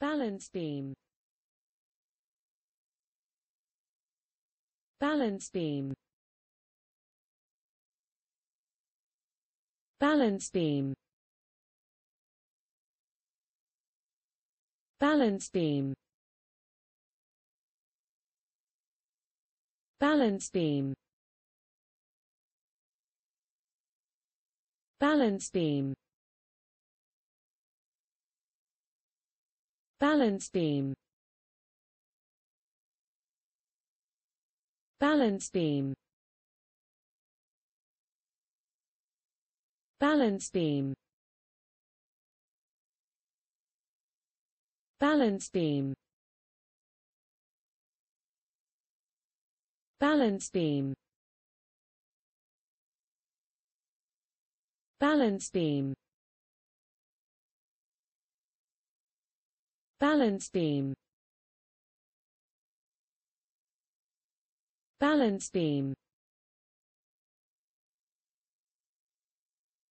Balance beam Balance beam Balance beam Balance beam Balance beam Balance beam Balance beam Balance beam Balance beam Balance beam Balance beam Balance beam Balance beam Balance beam